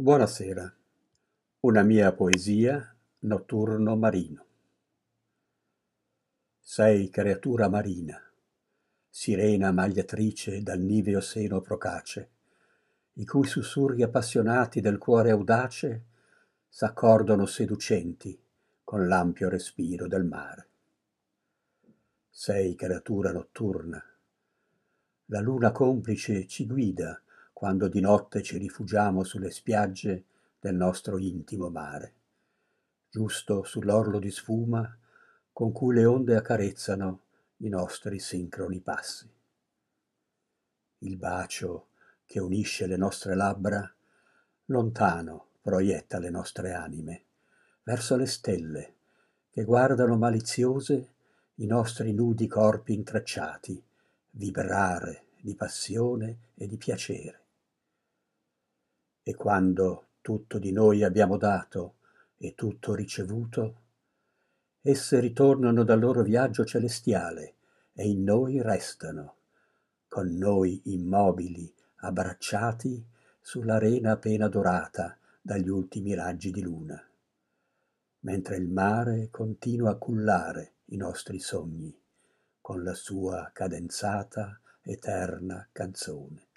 Buonasera. Una mia poesia notturno marino. Sei creatura marina, sirena magliatrice dal niveo seno procace, i cui sussurri appassionati del cuore audace s'accordano seducenti con l'ampio respiro del mare. Sei creatura notturna, la luna complice ci guida quando di notte ci rifugiamo sulle spiagge del nostro intimo mare, giusto sull'orlo di sfuma con cui le onde accarezzano i nostri sincroni passi. Il bacio che unisce le nostre labbra lontano proietta le nostre anime verso le stelle che guardano maliziose i nostri nudi corpi intrecciati, vibrare di passione e di piacere. E quando tutto di noi abbiamo dato e tutto ricevuto, esse ritornano dal loro viaggio celestiale e in noi restano, con noi immobili, abbracciati sull'arena appena dorata dagli ultimi raggi di luna, mentre il mare continua a cullare i nostri sogni con la sua cadenzata eterna canzone.